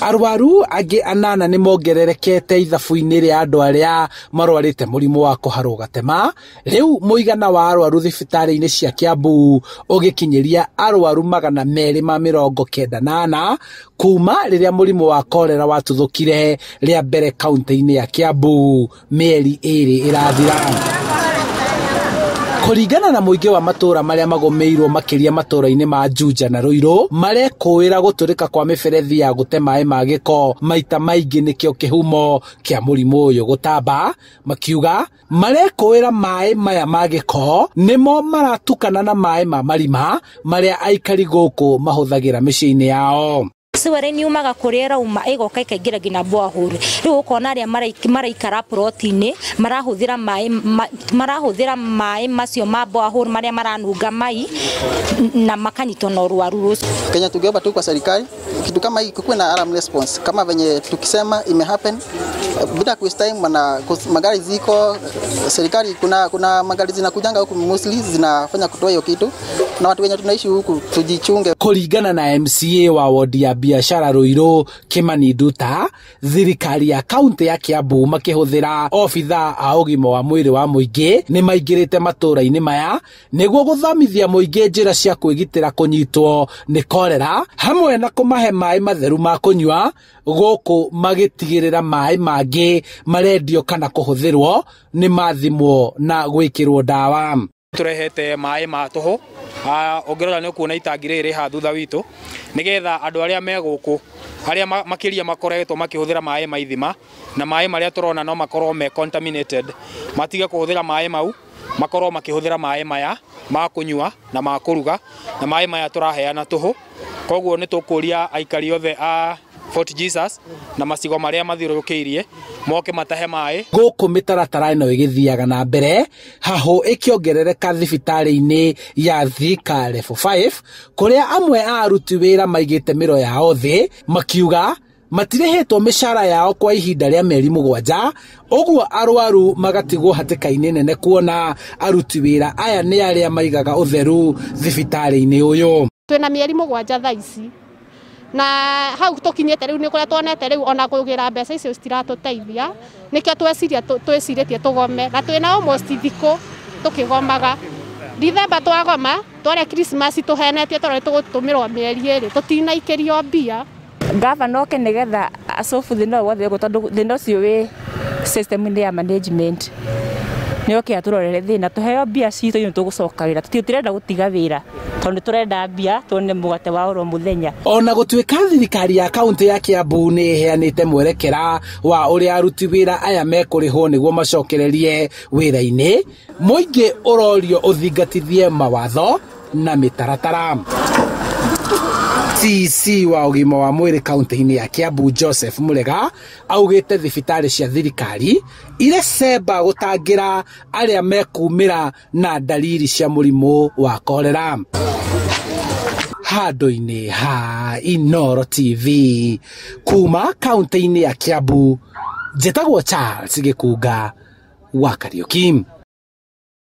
arwaru angä anana nä mongererekete ithabu arä a marwarä te må rimå wa kũharwo gatema må igana wa arwaru thibitarä -inä cia Kiambu ria arwaru magana merä ma rongo kenda na ana kuma må rimå wa korera rä a mbere kauntä -inä ya Kiambu rä ä rathira kũringana na mũingĩ wa matũra marĩa magomeirwo makĩria matũra-inĩ ma Juja na Ruiru marekũĩra gũtũrĩka kwa mĩberethi ya gũte maĩ ma gĩko maita maingĩ nĩkĩo kĩhumo kĩa mũrimũ ũyũ gũtamba makiuga marekũĩra maĩ maya ma gĩko nĩmo maratukana na maĩ ma marima marĩa aikari gũkũ mahũthagĩra mĩciĩ-inĩ yao ciwere ni umaga kurera uma ego kai kai igoka ikaingira nginya borehole riu ukona aria maraikara plot-ini marahuthira mai marahuthira mai macio ma borehole mara maranunga mai na makanyitwo na ruru Kenya, tungeomba tu kwa serikali kitu kama hii kukuwe na alarm response kama venye tukisema ime happen bila quiz time, wana magari ziko serikali, kuna kuna magari zinakujanga huku mostly zinafanya kutoa hiyo kitu, na watu wenye tunaishi huku tujichunge, kulingana na MCA wa wodi ya biashara ruiru kimani nduta thirikari ya kaunti ya kiambu makihuthira obitha a ugima wa mwiri wa muingi ni maingirite matura-ini maya niguo guthomithia muingi njira cia kwigitira kunyitwo ni korera hamwe na kumahe mai matheru ma kunywa guku magitigirira mai mangi marendio kana kuhuthirwo ni mathimwo na gwikirwo ndawa turehete maĩ ma tũhũ ũngĩrora nĩ ũkuona itangi rä ha thutha arä a megå kå arä a makä ria makoretwo thä ra ma maithima na a tå rona no makorwo me contaminated matige kũhũthĩra maĩ mau makorwo ra maĩ maya ma nyua na ma ruga na maĩ maya tå hå koguo kå ria aikari othe a Fort Jesus na masigo maria mathiururukiirie moke matahe mai guku mitaratara ino igithiaga na mbere haho ikiongerereka thibitari-ini ya Thika level 5 kuria amwe a aruti wira maigite miro yao thi makiuga matirĩhĩtwo mishara yao kwa ihinda ria meri mugwanja ũguo arwaru magatigwo hatika inĩ nene kuona aruti wĩra aya nĩ aria maigaga utheru thibitari-ini ũyũ twĩna mieri mugwanja thaa na hau tukinyite riu ni kuria twonete riu ona kugira mbeca icio citiratuteithia nikio tweciria twicirĩtie tugome na twina almost thiku tukigomaga dithemba twagoma twaria krismasi tuhenetie tondũ tũgũtũmĩrwo mĩeri ĩrĩ tũtinaikĩrio mbia gavana oke nĩgetha acobu thĩna ũyũ wothe ũguo tondũ thĩna ũcio wĩ system-inĩ ya management nä oke atå thä na tå heo mbia citå nä tå gå coka wä ra tå tirenda gå tiga wä ra tondå tå renda mbia tuone må gate wa oro må thenya ona gå tuä ka thirikari ya kauntä ya kä ambu nä heanä te mwerekera wa å rä a aruti wä ra aya mekå rä hwo nä guo macokererie wä ra-inä må å rorio å thingatithie mawatho na mä taratara cc wa ũgima wa mwĩrĩ kaunti-inĩ ya kiambu joseph mũrega augĩte thibitarĩ cia thirikari irĩ cemba gũtangĩra arĩa mekumĩra na dalili cia mũrimũ wa korera handå-inĩ ha inoro tv kuma kaunti-inĩ ya kiambu njĩtagwo charles gĩkunga wa kariũki